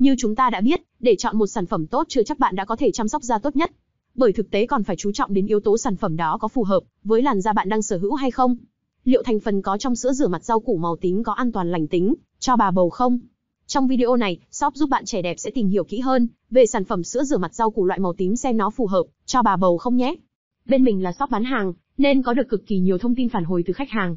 Như chúng ta đã biết, để chọn một sản phẩm tốt chưa chắc bạn đã có thể chăm sóc da tốt nhất. Bởi thực tế còn phải chú trọng đến yếu tố sản phẩm đó có phù hợp với làn da bạn đang sở hữu hay không. Liệu thành phần có trong sữa rửa mặt rau củ màu tím có an toàn lành tính cho bà bầu không? Trong video này, shop giúp bạn trẻ đẹp sẽ tìm hiểu kỹ hơn về sản phẩm sữa rửa mặt rau củ loại màu tím xem nó phù hợp cho bà bầu không nhé. Bên mình là shop bán hàng, nên có được cực kỳ nhiều thông tin phản hồi từ khách hàng,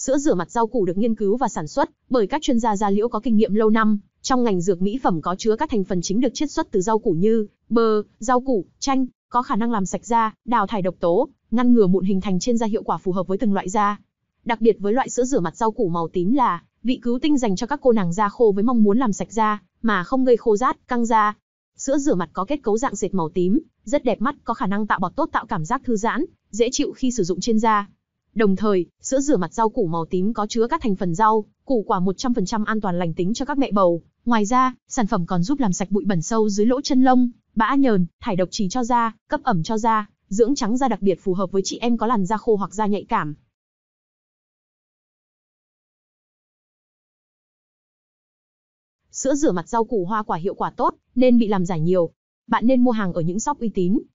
Sữa rửa mặt rau củ được nghiên cứu và sản xuất bởi các chuyên gia da liễu có kinh nghiệm lâu năm, trong ngành dược mỹ phẩm có chứa các thành phần chính được chiết xuất từ rau củ như bơ, rau củ, chanh, có khả năng làm sạch da, đào thải độc tố, ngăn ngừa mụn hình thành trên da hiệu quả phù hợp với từng loại da. Đặc biệt với loại sữa rửa mặt rau củ màu tím là vị cứu tinh dành cho các cô nàng da khô với mong muốn làm sạch da mà không gây khô rát, căng da. Sữa rửa mặt có kết cấu dạng sệt màu tím, rất đẹp mắt, có khả năng tạo bọt tốt tạo cảm giác thư giãn, dễ chịu khi sử dụng trên da. Đồng thời, sữa rửa mặt rau củ màu tím có chứa các thành phần rau, củ quả 100% an toàn lành tính cho các mẹ bầu. Ngoài ra, sản phẩm còn giúp làm sạch bụi bẩn sâu dưới lỗ chân lông, bã nhờn, thải độc trì cho da, cấp ẩm cho da, dưỡng trắng da đặc biệt phù hợp với chị em có làn da khô hoặc da nhạy cảm. Sữa rửa mặt rau củ hoa quả hiệu quả tốt, nên bị làm giả nhiều. Bạn nên mua hàng ở những shop uy tín,